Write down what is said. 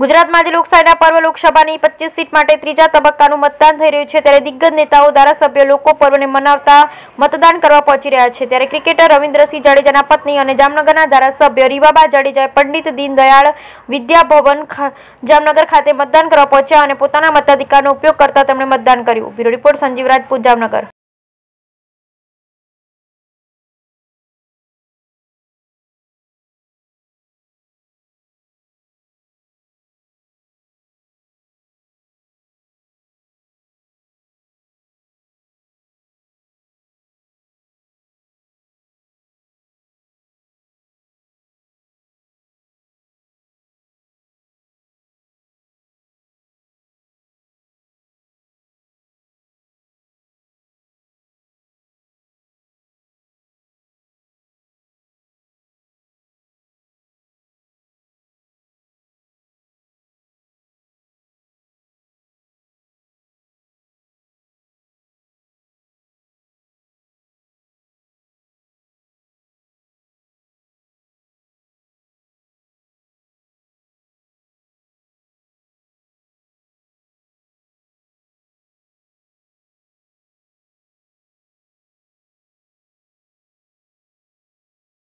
ગુજરાતમાં આજે લોકશાહીના પર્વ લોકસભાની પચીસ સીટ માટે ત્રીજા તબક્કાનું મતદાન થઈ રહ્યું છે ત્યારે દિગ્ગજ નેતાઓ ધારાસભ્યો લોકો પર્વને મનાવતા મતદાન કરવા પહોંચી રહ્યા છે ત્યારે ક્રિકેટર રવિન્દ્રસિંહ જાડેજાના પત્ની અને જામનગરના ધારાસભ્ય રીવાબા જાડેજાએ પંડિત દીનદયાળ વિદ્યાભવન જામનગર ખાતે મતદાન કરવા પહોંચ્યા અને પોતાના મતાધિકારનો ઉપયોગ કરતા તેમણે મતદાન કર્યું બ્યુરો રિપોર્ટ સંજીવ રાજપૂત જામનગર